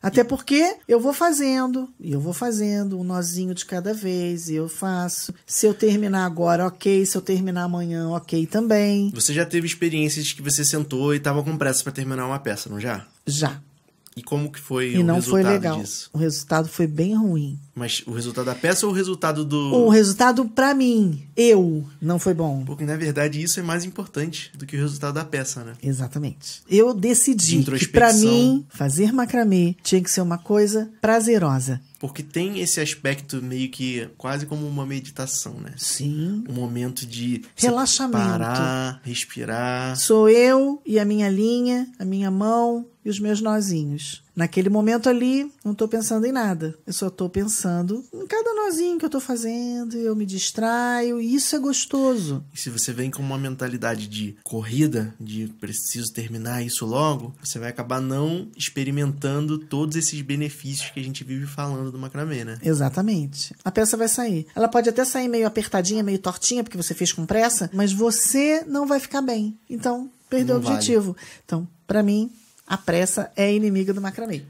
Até porque eu vou fazendo, e eu vou fazendo um nozinho de cada vez, e eu faço. Se eu terminar agora, ok. Se eu terminar amanhã, ok também. Você já teve experiências de que você sentou e estava com pressa para terminar uma peça, não já? Já. E como que foi e o não resultado foi legal. disso? O resultado foi bem ruim. Mas o resultado da peça ou o resultado do. O resultado para mim, eu, não foi bom. Porque na verdade isso é mais importante do que o resultado da peça, né? Exatamente. Eu decidi de que para mim fazer macramê tinha que ser uma coisa prazerosa. Porque tem esse aspecto meio que quase como uma meditação, né? Sim. Um momento de relaxamento, parar, respirar. Sou eu e a minha linha, a minha mão, os meus nozinhos. Naquele momento ali, não estou pensando em nada. Eu só estou pensando em cada nozinho que eu estou fazendo, eu me distraio, e isso é gostoso. E se você vem com uma mentalidade de corrida, de preciso terminar isso logo, você vai acabar não experimentando todos esses benefícios que a gente vive falando do macramê, né? Exatamente. A peça vai sair. Ela pode até sair meio apertadinha, meio tortinha, porque você fez com pressa, mas você não vai ficar bem. Então, perdeu não o objetivo. Vale. Então, para mim, a pressa é inimiga do macramê.